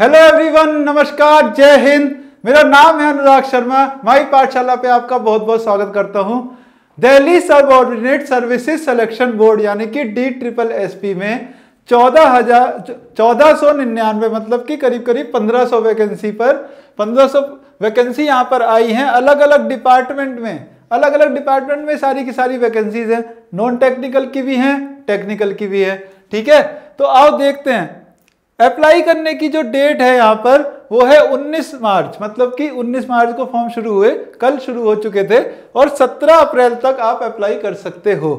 hello everyone नमस्कार जय हिंद मेरा नाम है अनुराग शर्मा माई पाठशाला पे आपका बहुत बहुत स्वागत करता हूँ दिल्ली सब ऑर्डिनेट सर्विसेज सिलेक्शन बोर्ड यानी कि डी ट्रिपल एस पी में चौदह हजार चौदह सौ निन्यानवे मतलब कि करीब करीब पंद्रह सौ वैकेंसी पर पंद्रह सौ वैकेंसी यहाँ पर आई हैं अलग अलग डिपार्टमेंट में अलग अलग डिपार्टमेंट में सारी की सारी वैकेंसीज हैं नॉन टेक्निकल की भी हैं टेक्निकल की भी है ठीक है तो आओ देखते हैं अप्लाई करने की जो डेट है यहाँ पर वो है 19 मार्च मतलब कि 19 मार्च को फॉर्म शुरू हुए कल शुरू हो चुके थे और 17 अप्रैल तक आप अप्लाई कर सकते हो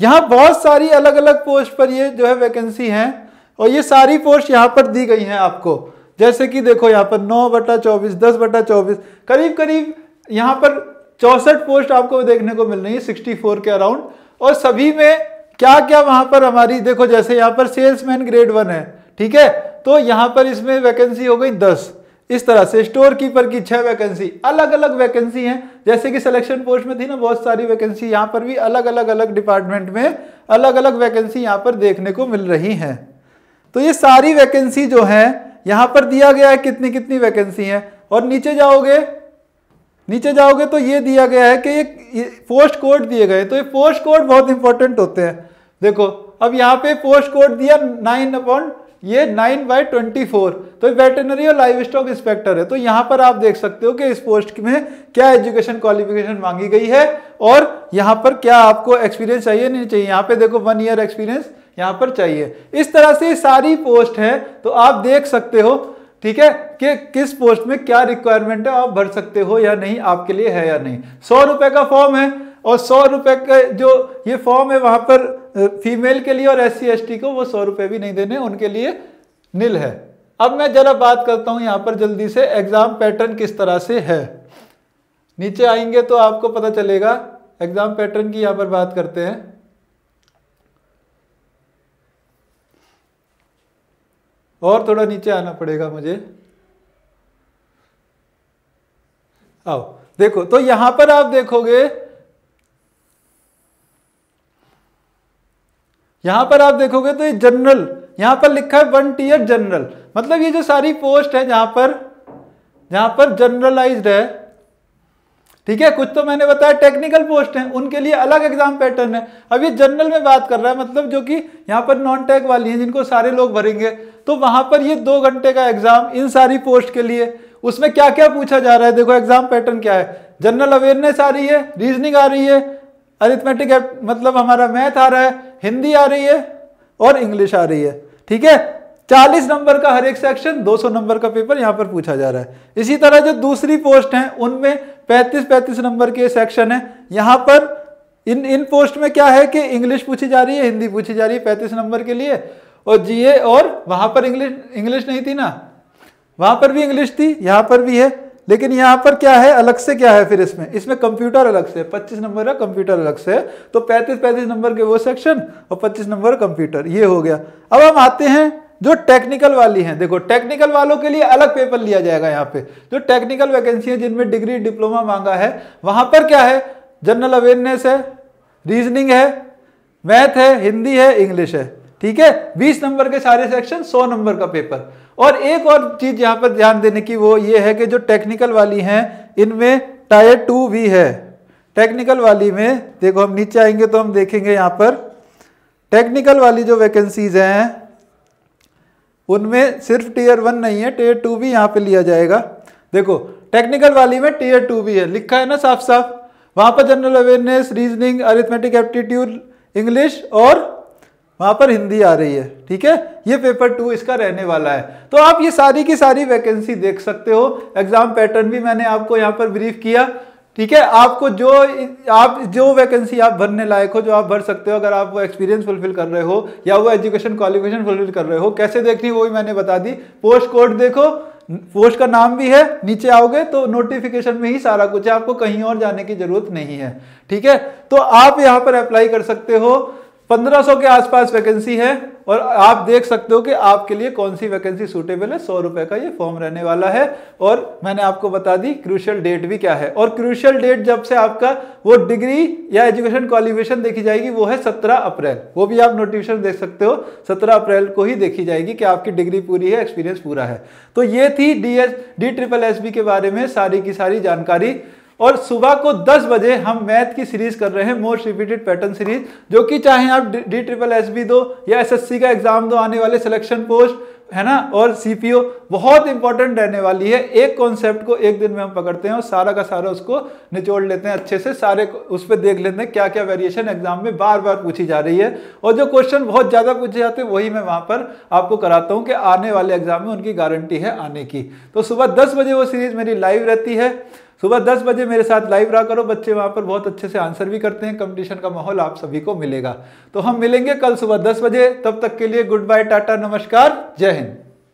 यहाँ बहुत सारी अलग अलग पोस्ट पर ये जो है वैकेंसी हैं और ये सारी पोस्ट यहाँ पर दी गई हैं आपको जैसे कि देखो यहाँ पर 9 बटा चौबीस दस बटा चौबीस करीब करीब यहाँ पर चौसठ पोस्ट आपको देखने को मिल रही है सिक्सटी के अराउंड और सभी में क्या क्या वहाँ पर हमारी देखो जैसे यहाँ पर सेल्समैन ग्रेड वन है ठीक है तो यहां पर इसमें वैकेंसी हो गई दस इस तरह से स्टोर कीपर की छह वैकेंसी अलग अलग वैकेंसी हैं जैसे कि सिलेक्शन पोस्ट में थी ना बहुत सारी वैकेंसी यहां पर भी अलग अलग अलग डिपार्टमेंट में अलग अलग वैकेंसी यहां पर देखने को मिल रही हैं तो ये सारी वैकेंसी जो है यहां पर दिया गया है कितनी कितनी वैकेंसी है और नीचे जाओगे नीचे जाओगे तो ये दिया गया है कि ये पोस्ट कोड दिए गए तो ये पोस्ट कोड बहुत इंपॉर्टेंट होते हैं देखो अब यहाँ पे पोस्ट कोड दिया नाइन अपॉइंट ये 9 बाई ट्वेंटी तो वेटनरी और लाइव स्टॉक इंस्पेक्टर है तो यहां पर आप देख सकते हो कि इस पोस्ट में क्या एजुकेशन क्वालिफिकेशन मांगी गई है और यहां पर क्या आपको एक्सपीरियंस चाहिए नहीं चाहिए यहां पे देखो वन ईयर एक्सपीरियंस यहां पर चाहिए इस तरह से सारी पोस्ट है तो आप देख सकते हो ठीक है कि किस पोस्ट में क्या रिक्वायरमेंट है आप भर सकते हो या नहीं आपके लिए है या नहीं सौ रुपए का फॉर्म है और सौ रुपए का जो ये फॉर्म है वहां पर फीमेल के लिए और एस सी को वो सौ रुपए भी नहीं देने उनके लिए नील है अब मैं ज़रा बात करता हूँ यहाँ पर जल्दी से एग्ज़ाम पैटर्न किस तरह से है नीचे आएंगे तो आपको पता चलेगा एग्ज़ाम पैटर्न की यहाँ पर बात करते हैं और थोड़ा नीचे आना पड़ेगा मुझे आओ देखो तो यहां पर आप देखोगे यहां पर आप देखोगे तो ये जनरल यहां पर लिखा है वन टीयर जनरल मतलब ये जो सारी पोस्ट है जहां पर जहां पर जनरलाइज्ड है ठीक है कुछ तो मैंने बताया टेक्निकल पोस्ट है उनके लिए अलग एग्जाम पैटर्न है अब ये जनरल में बात कर रहा है मतलब जो कि यहाँ पर नॉन टेक वाली है जिनको सारे लोग भरेंगे तो वहां पर ये दो घंटे का एग्जाम इन सारी पोस्ट के लिए उसमें क्या क्या पूछा जा रहा है देखो एग्जाम पैटर्न क्या है जनरल अवेयरनेस आ रही है रीजनिंग आ रही है अरिथमेटिक मतलब हमारा मैथ आ रहा है हिंदी आ रही है और इंग्लिश आ रही है ठीक है 40 नंबर का हर एक सेक्शन 200 नंबर का पेपर यहां पर पूछा जा रहा है इसी तरह जो दूसरी पोस्ट है उनमें 35-35 नंबर के सेक्शन है यहां पर इन इन पोस्ट में क्या है कि इंग्लिश पूछी जा रही है हिंदी पूछी जा रही है पैंतीस नंबर के लिए और जीए और वहां पर इंग्लिश इंग्लिश नहीं थी ना वहां पर भी इंग्लिश थी यहां पर भी है लेकिन यहां पर क्या है अलग से क्या है फिर इसमें इसमें कंप्यूटर अलग से 25 नंबर है कंप्यूटर अलग से तो 35 35 नंबर के वो सेक्शन और 25 नंबर कंप्यूटर ये हो गया अब हम आते हैं जो टेक्निकल वाली है देखो टेक्निकल वालों के लिए अलग पेपर लिया जाएगा यहाँ पे जो टेक्निकल वैकेंसी है जिनमें डिग्री डिप्लोमा मांगा है वहां पर क्या है जनरल अवेयरनेस है रीजनिंग है मैथ है हिंदी है इंग्लिश है ठीक है 20 नंबर के सारे सेक्शन 100 नंबर का पेपर और एक और चीज यहां पर ध्यान देने की वो ये है कि जो टेक्निकल वाली हैं इनमें टायर टू भी है टेक्निकल वाली में देखो हम नीचे आएंगे तो हम देखेंगे यहां पर टेक्निकल वाली जो वैकेंसीज हैं उनमें सिर्फ टीयर वन नहीं है टीयर टू भी यहां पे लिया जाएगा देखो टेक्निकल वाली में टीयर टू भी है लिखा है ना साफ साफ वहां पर general awareness reasoning arithmetic aptitude English और वहां पर हिंदी आ रही है ठीक है ये पेपर टू इसका रहने वाला है तो आप ये सारी की सारी वैकेंसी देख सकते हो एग्जाम पैटर्न भी मैंने आपको यहाँ पर ब्रीफ किया ठीक है आपको जो आप जो वैकेंसी आप भरने लायक हो जो आप भर सकते हो अगर आप वो एक्सपीरियंस फुलफिल कर रहे हो या वो एजुकेशन क्वालिफिकेशन फुलफिल कर रहे हो कैसे देखनी वो भी मैंने बता दी पोस्ट कोड देखो पोस्ट का नाम भी है नीचे आओगे तो नोटिफिकेशन में ही सारा कुछ है आपको कहीं और जाने की जरूरत नहीं है ठीक है तो आप यहाँ पर अप्लाई कर सकते हो 1500 के आसपास वैकेंसी है और आप देख सकते हो कि आपके लिए कौन सी वैकेंसी सूटेबल है सौ रुपए का ये फॉर्म रहने वाला है और मैंने आपको बता दी क्रूशियल डेट भी क्या है और क्रूशियल डेट जब से आपका वो डिग्री या एजुकेशन क्वालिफिकेशन देखी जाएगी वो है 17 अप्रैल वो भी आप नोटिफिकेशन देख सकते हो 17 अप्रैल को ही देखी जाएगी कि आपकी डिग्री पूरी है एक्सपीरियंस पूरा है तो ये थी D S D triple S B के बारे में सारी की सारी जानकारी और सुबह को 10 बजे हम मैथ की सीरीज कर रहे हैं मोस्ट रिपीटेड पैटर्न सीरीज जो कि चाहे आप डी ट्रिपल एस बी दो या एसएससी का एग्जाम दो आने वाले सिलेक्शन पोस्ट है ना और सीपीओ बहुत इंपॉर्टेंट रहने वाली है एक कॉन्सेप्ट को एक दिन में हम पकड़ते हैं और सारा का सारा उसको निचोड़ लेते हैं अच्छे से सारे उस पर देख लेते हैं क्या क्या वेरिएशन एग्जाम में बार बार पूछी जा रही है और जो क्वेश्चन बहुत ज़्यादा पूछे जाते हैं वही मैं वहां पर आपको कराता हूं कि आने वाले एग्जाम में उनकी गारंटी है आने की तो सुबह दस बजे वो सीरीज मेरी लाइव रहती है सुबह दस बजे मेरे साथ लाइव रहा करो बच्चे वहाँ पर बहुत अच्छे से आंसर भी करते हैं कंपटीशन का माहौल आप सभी को मिलेगा तो हम मिलेंगे कल सुबह दस बजे तब तक के लिए गुड बाय टाटा नमस्कार जय हिंद